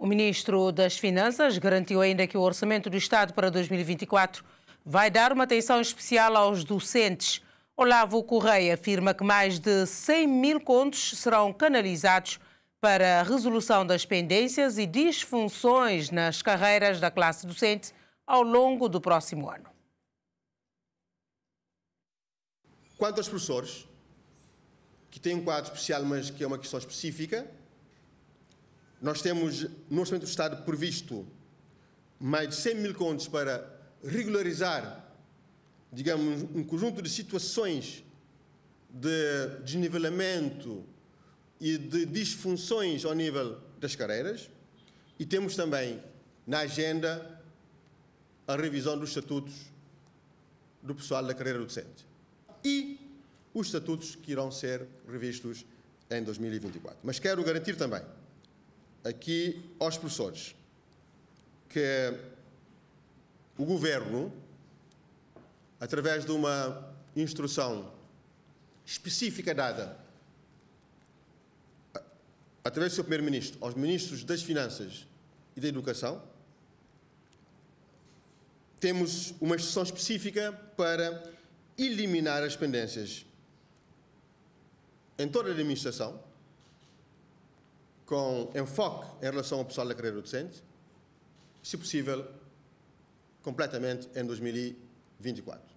O ministro das Finanças garantiu ainda que o orçamento do Estado para 2024 vai dar uma atenção especial aos docentes. Olavo Correia afirma que mais de 100 mil contos serão canalizados para a resolução das pendências e disfunções nas carreiras da classe docente ao longo do próximo ano. Quanto aos professores, que têm um quadro especial, mas que é uma questão específica, nós temos no Orçamento do Estado previsto mais de 100 mil contos para regularizar, digamos, um conjunto de situações de desnivelamento e de disfunções ao nível das carreiras. E temos também na agenda a revisão dos estatutos do pessoal da carreira docente e os estatutos que irão ser revistos em 2024. Mas quero garantir também aqui aos professores que é o governo, através de uma instrução específica dada, através do seu primeiro-ministro, aos ministros das Finanças e da Educação, temos uma instrução específica para eliminar as pendências em toda a administração com enfoque em relação ao pessoal da carreira docente, se possível, completamente em 2024.